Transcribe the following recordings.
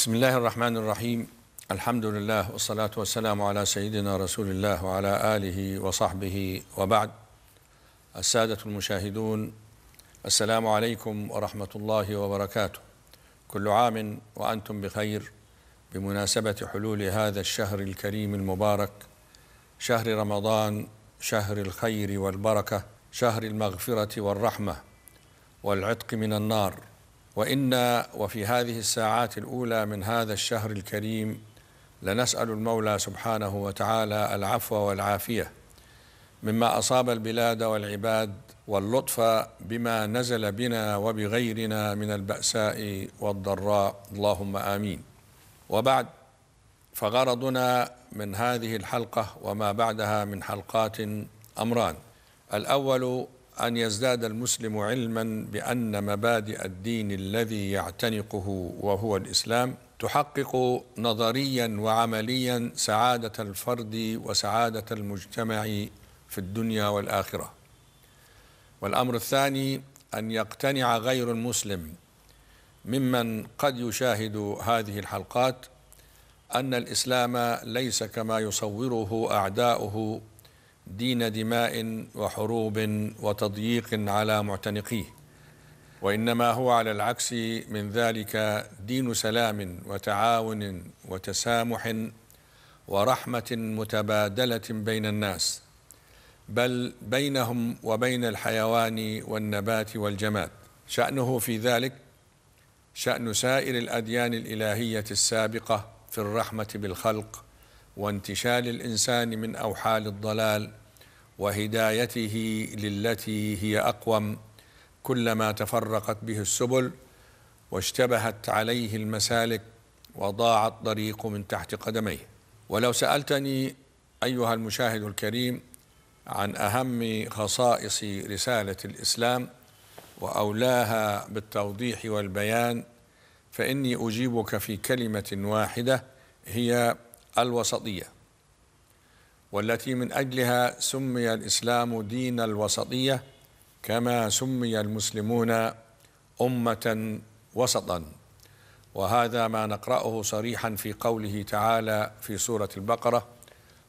بسم الله الرحمن الرحيم الحمد لله والصلاة والسلام على سيدنا رسول الله وعلى آله وصحبه وبعد السادة المشاهدون السلام عليكم ورحمة الله وبركاته كل عام وأنتم بخير بمناسبة حلول هذا الشهر الكريم المبارك شهر رمضان شهر الخير والبركة شهر المغفرة والرحمة والعتق من النار وإنا وفي هذه الساعات الأولى من هذا الشهر الكريم لنسأل المولى سبحانه وتعالى العفو والعافية مما أصاب البلاد والعباد واللطف بما نزل بنا وبغيرنا من البأساء والضراء اللهم آمين وبعد فغرضنا من هذه الحلقة وما بعدها من حلقات أمران الأول أن يزداد المسلم علما بأن مبادئ الدين الذي يعتنقه وهو الإسلام تحقق نظريا وعمليا سعادة الفرد وسعادة المجتمع في الدنيا والآخرة والأمر الثاني أن يقتنع غير المسلم ممن قد يشاهد هذه الحلقات أن الإسلام ليس كما يصوره أعداؤه دين دماء وحروب وتضييق على معتنقيه وانما هو على العكس من ذلك دين سلام وتعاون وتسامح ورحمه متبادله بين الناس بل بينهم وبين الحيوان والنبات والجماد شانه في ذلك شان سائر الاديان الالهيه السابقه في الرحمه بالخلق وانتشال الانسان من اوحال الضلال وهدايته للتي هي اقوم كلما تفرقت به السبل واشتبهت عليه المسالك وضاع الطريق من تحت قدميه ولو سالتني ايها المشاهد الكريم عن اهم خصائص رساله الاسلام واولاها بالتوضيح والبيان فاني اجيبك في كلمه واحده هي الوسطيه والتي من أجلها سمي الإسلام دين الوسطية كما سمي المسلمون أمة وسطا وهذا ما نقرأه صريحا في قوله تعالى في سورة البقرة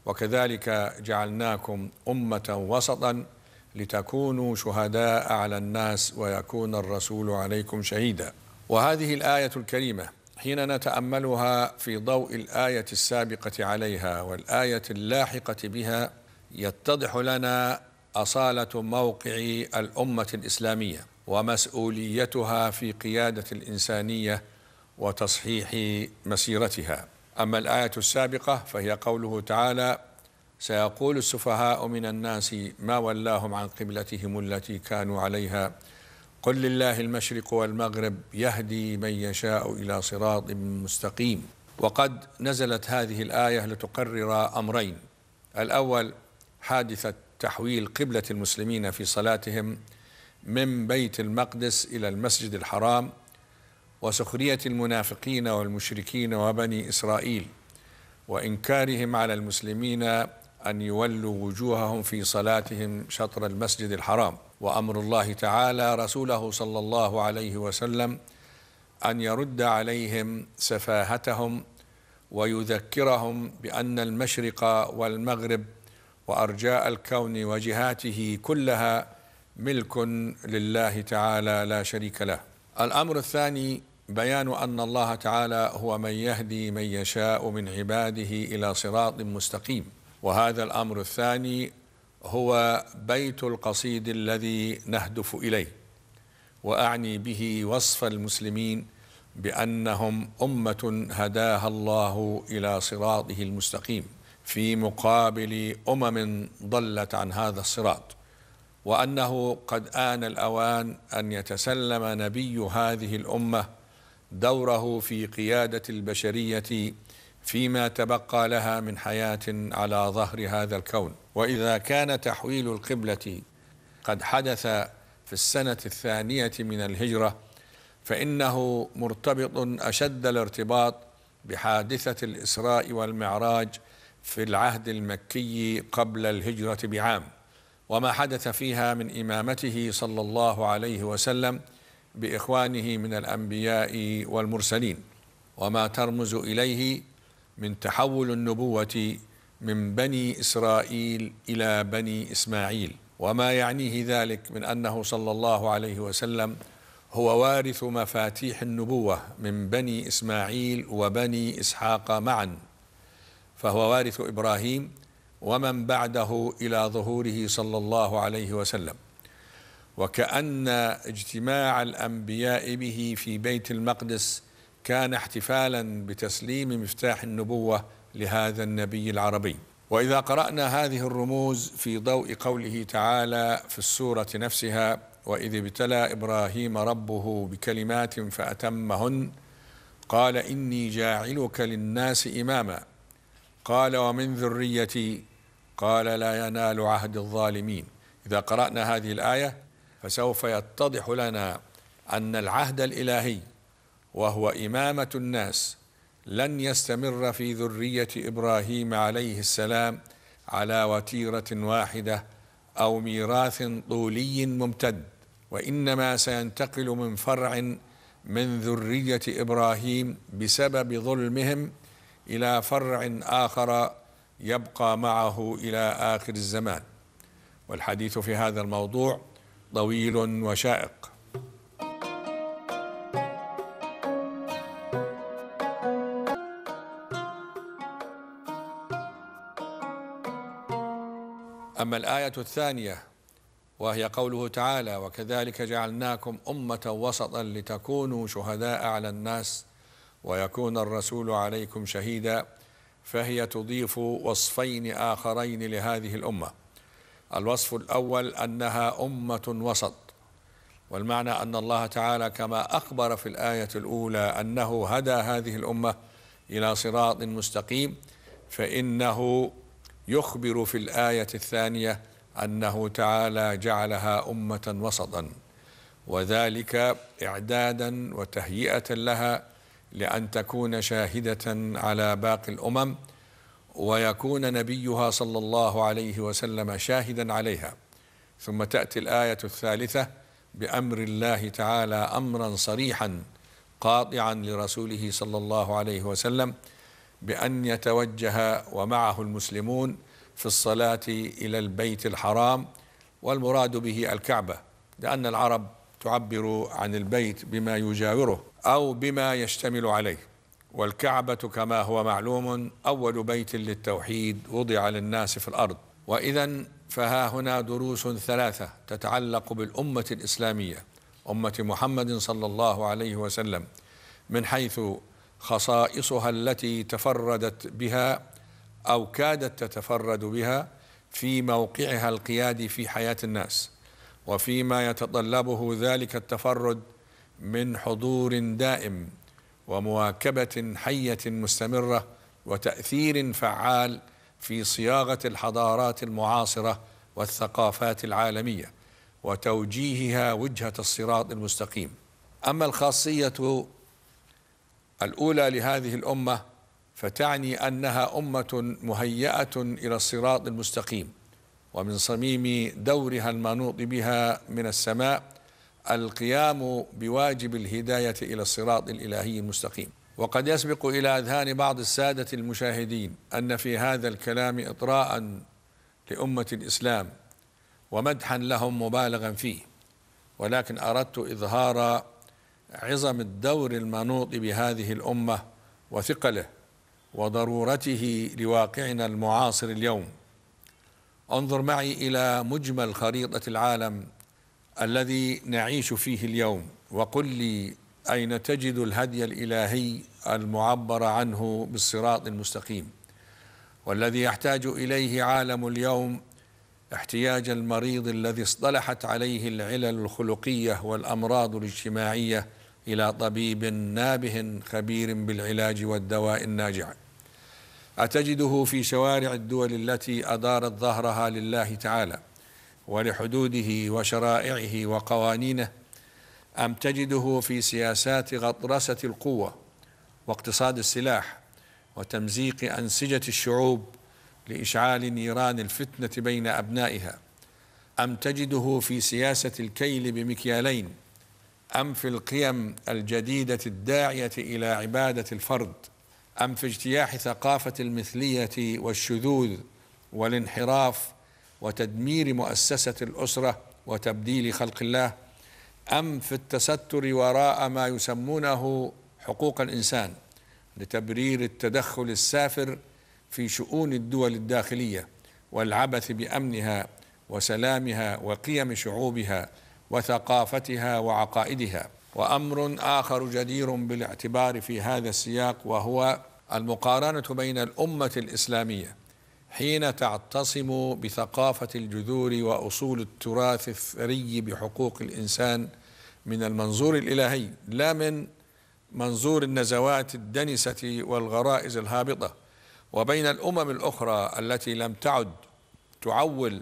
وكذلك جعلناكم أمة وسطا لتكونوا شهداء على الناس ويكون الرسول عليكم شهيدا وهذه الآية الكريمة حين نتأملها في ضوء الآية السابقة عليها والآية اللاحقة بها يتضح لنا أصالة موقع الأمة الإسلامية ومسؤوليتها في قيادة الإنسانية وتصحيح مسيرتها أما الآية السابقة فهي قوله تعالى سيقول السفهاء من الناس ما ولاهم عن قبلتهم التي كانوا عليها قل لله المشرق والمغرب يهدي من يشاء الى صراط مستقيم وقد نزلت هذه الايه لتقرر امرين الاول حادثه تحويل قبله المسلمين في صلاتهم من بيت المقدس الى المسجد الحرام وسخريه المنافقين والمشركين وبني اسرائيل وانكارهم على المسلمين ان يولوا وجوههم في صلاتهم شطر المسجد الحرام وأمر الله تعالى رسوله صلى الله عليه وسلم أن يرد عليهم سفاهتهم ويذكرهم بأن المشرق والمغرب وأرجاء الكون وجهاته كلها ملك لله تعالى لا شريك له الأمر الثاني بيان أن الله تعالى هو من يهدي من يشاء من عباده إلى صراط مستقيم وهذا الأمر الثاني هو بيت القصيد الذي نهدف اليه واعني به وصف المسلمين بانهم امه هداها الله الى صراطه المستقيم في مقابل امم ضلت عن هذا الصراط وانه قد ان الاوان ان يتسلم نبي هذه الامه دوره في قياده البشريه فيما تبقى لها من حياه على ظهر هذا الكون واذا كان تحويل القبله قد حدث في السنه الثانيه من الهجره فانه مرتبط اشد الارتباط بحادثه الاسراء والمعراج في العهد المكي قبل الهجره بعام وما حدث فيها من امامته صلى الله عليه وسلم باخوانه من الانبياء والمرسلين وما ترمز اليه من تحول النبوة من بني إسرائيل إلى بني إسماعيل وما يعنيه ذلك من أنه صلى الله عليه وسلم هو وارث مفاتيح النبوة من بني إسماعيل وبني إسحاق معا فهو وارث إبراهيم ومن بعده إلى ظهوره صلى الله عليه وسلم وكأن اجتماع الأنبياء به في بيت المقدس كان احتفالا بتسليم مفتاح النبوة لهذا النبي العربي وإذا قرأنا هذه الرموز في ضوء قوله تعالى في السورة نفسها وإذ ابتلى إبراهيم ربه بكلمات فأتمهن قال إني جاعلك للناس إماما قال ومن ذريتي قال لا ينال عهد الظالمين إذا قرأنا هذه الآية فسوف يتضح لنا أن العهد الإلهي وهو إمامة الناس لن يستمر في ذرية إبراهيم عليه السلام على وتيرة واحدة أو ميراث طولي ممتد وإنما سينتقل من فرع من ذرية إبراهيم بسبب ظلمهم إلى فرع آخر يبقى معه إلى آخر الزمان والحديث في هذا الموضوع طويل وشائق أما الآية الثانية وهي قوله تعالى وكذلك جعلناكم أمة وسطا لتكونوا شهداء على الناس ويكون الرسول عليكم شهيدا فهي تضيف وصفين آخرين لهذه الأمة الوصف الأول أنها أمة وسط والمعنى أن الله تعالى كما أخبر في الآية الأولى أنه هدى هذه الأمة إلى صراط مستقيم فإنه يخبر في الآية الثانية أنه تعالى جعلها أمة وسطا وذلك إعدادا وتهيئة لها لأن تكون شاهدة على باقي الأمم ويكون نبيها صلى الله عليه وسلم شاهدا عليها ثم تأتي الآية الثالثة بأمر الله تعالى أمرا صريحا قاطعا لرسوله صلى الله عليه وسلم بأن يتوجه ومعه المسلمون في الصلاة إلى البيت الحرام والمراد به الكعبة لأن العرب تعبر عن البيت بما يجاوره أو بما يشتمل عليه والكعبة كما هو معلوم أول بيت للتوحيد وضع للناس في الأرض وإذا فها هنا دروس ثلاثة تتعلق بالأمة الإسلامية أمة محمد صلى الله عليه وسلم من حيث خصائصها التي تفردت بها او كادت تتفرد بها في موقعها القيادي في حياه الناس وفيما يتطلبه ذلك التفرد من حضور دائم ومواكبه حيه مستمره وتاثير فعال في صياغه الحضارات المعاصره والثقافات العالميه وتوجيهها وجهه الصراط المستقيم اما الخاصيه الأولى لهذه الأمة فتعني أنها أمة مهيئة إلى الصراط المستقيم ومن صميم دورها المنوط بها من السماء القيام بواجب الهداية إلى الصراط الإلهي المستقيم وقد يسبق إلى أذهان بعض السادة المشاهدين أن في هذا الكلام إطراء لأمة الإسلام ومدحا لهم مبالغا فيه ولكن أردت إظهار عظم الدور المنوط بهذه الامه وثقله وضرورته لواقعنا المعاصر اليوم انظر معي الى مجمل خريطه العالم الذي نعيش فيه اليوم وقل لي اين تجد الهدي الالهي المعبر عنه بالصراط المستقيم والذي يحتاج اليه عالم اليوم احتياج المريض الذي اصطلحت عليه العلل الخلقيه والامراض الاجتماعيه إلى طبيب نابه خبير بالعلاج والدواء الناجع أتجده في شوارع الدول التي أدارت ظهرها لله تعالى ولحدوده وشرائعه وقوانينه أم تجده في سياسات غطرسة القوة واقتصاد السلاح وتمزيق أنسجة الشعوب لإشعال نيران الفتنة بين أبنائها أم تجده في سياسة الكيل بمكيالين أم في القيم الجديدة الداعية إلى عبادة الفرد أم في اجتياح ثقافة المثلية والشذوذ والانحراف وتدمير مؤسسة الأسرة وتبديل خلق الله أم في التستر وراء ما يسمونه حقوق الإنسان لتبرير التدخل السافر في شؤون الدول الداخلية والعبث بأمنها وسلامها وقيم شعوبها وثقافتها وعقائدها وامر اخر جدير بالاعتبار في هذا السياق وهو المقارنه بين الامه الاسلاميه حين تعتصم بثقافه الجذور واصول التراث الثري بحقوق الانسان من المنظور الالهي لا من منظور النزوات الدنسه والغرائز الهابطه وبين الامم الاخرى التي لم تعد تعول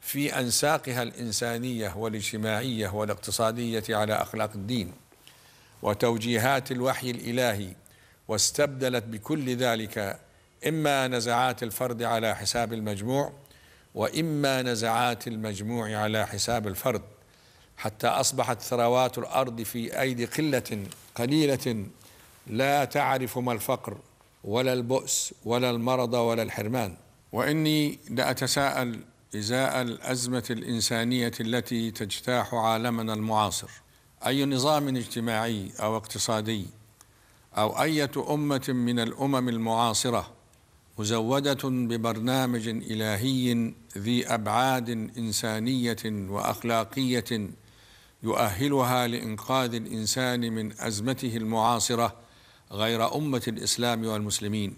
في أنساقها الإنسانية والاجتماعية والاقتصادية على أخلاق الدين وتوجيهات الوحي الإلهي واستبدلت بكل ذلك إما نزعات الفرد على حساب المجموع وإما نزعات المجموع على حساب الفرد حتى أصبحت ثروات الأرض في أيدي قلة قليلة لا تعرف ما الفقر ولا البؤس ولا المرض ولا الحرمان وإني لأتساءل إزاء الأزمة الإنسانية التي تجتاح عالمنا المعاصر أي نظام اجتماعي أو اقتصادي أو أية أمة من الأمم المعاصرة مزودة ببرنامج إلهي ذي أبعاد إنسانية وأخلاقية يؤهلها لإنقاذ الإنسان من أزمته المعاصرة غير أمة الإسلام والمسلمين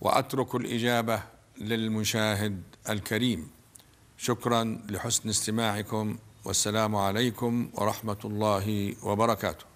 وأترك الإجابة للمشاهد الكريم شكرا لحسن استماعكم والسلام عليكم ورحمة الله وبركاته